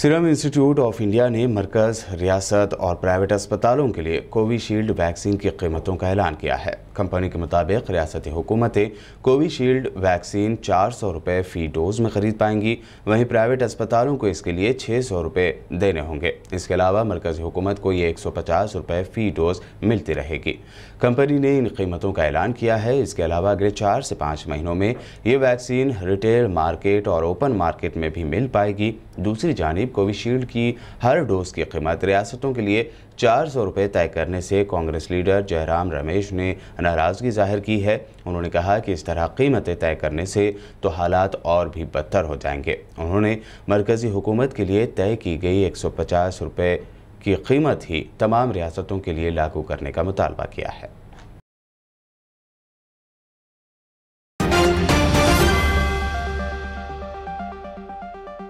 serum institute of India ने मरकज़ रियासत और प्राइवेट अस्पतालों के लिए कोविशील्ड वैक्सीन की कीमतों का ऐलान किया है कंपनी के मुताबिक रियासती हुकूमतें कोविशील्ड वैक्सीन चार सौ रुपये फ़ी डोज में ख़रीद पाएंगी वहीं प्राइवेट अस्पतालों को इसके लिए छः सौ रुपये देने होंगे इसके अलावा मरकज़ी हुकूमत को ये एक सौ पचास रुपये फ़ी डोज मिलती रहेगी कंपनी ने इन कीमतों का ऐलान किया है इसके अलावा अगले चार से पाँच महीनों में ये वैक्सीन रिटेल मार्केट और ओपन मार्केट में भी मिल पाएगी दूसरी जानब कोविशील्ड की हर डोज की कीमत रियासतों के लिए चार सौ रुपये तय करने से कांग्रेस लीडर जयराम रमेश ने नाराज़गी जाहिर की है उन्होंने कहा कि इस तरह कीमतें तय करने से तो हालात और भी बदतर हो जाएंगे उन्होंने मरकज़ी हुकूमत के लिए तय की गई एक सौ पचास रुपये की कीमत ही तमाम रियासतों के लिए लागू करने का मुतालबा किया है